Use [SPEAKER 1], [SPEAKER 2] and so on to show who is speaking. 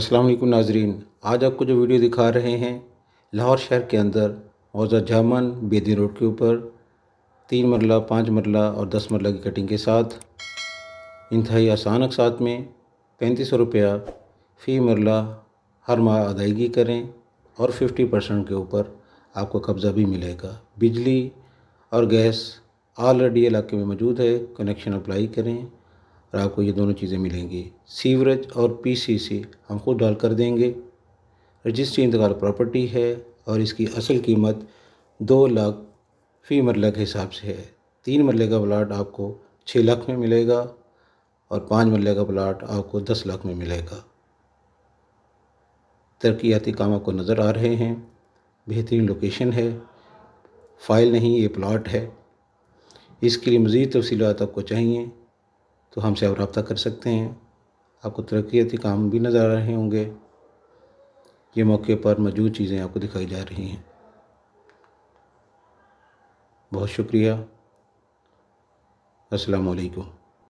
[SPEAKER 1] अस्सलाम वालेकुम नाजरीन आज आपको जो वीडियो दिखा रहे हैं लाहौर शहर के अंदर मौजा जामन बेदी रोड के ऊपर तीन मरला पाँच मरला और दस मरला की कटिंग के साथ इंतहाई आसान अकसात में पैंतीस सौ रुपया फ़ी मरला हर माह अदायगी करें और फिफ्टी परसेंट के ऊपर आपको कब्ज़ा भी मिलेगा बिजली और गैस ऑलरेडी इलाके में मौजूद है कनेक्शन अप्लाई करें और आपको ये दोनों चीज़ें मिलेंगी सीवरेज और पीसीसी हम खुद डाल कर देंगे रजिस्ट्री इंतकाल प्रॉपर्टी है और इसकी असल कीमत दो लाख फ़ी मरला के हिसाब से है तीन मरले का प्लाट आपको छः लाख में मिलेगा और पाँच मरले का प्लाट आपको दस लाख में मिलेगा तरक्याती काम आपको नज़र आ रहे हैं बेहतरीन लोकेशन है फ़ाइल नहीं ये प्लाट है इसके लिए मज़ीद तफसीत आपको चाहिए तो हमसे आप रबता कर सकते हैं आपको तरक्याती काम भी नज़र आ रहे होंगे ये मौके पर मौजूद चीज़ें आपको दिखाई जा रही हैं बहुत शुक्रिया अस्सलाम वालेकुम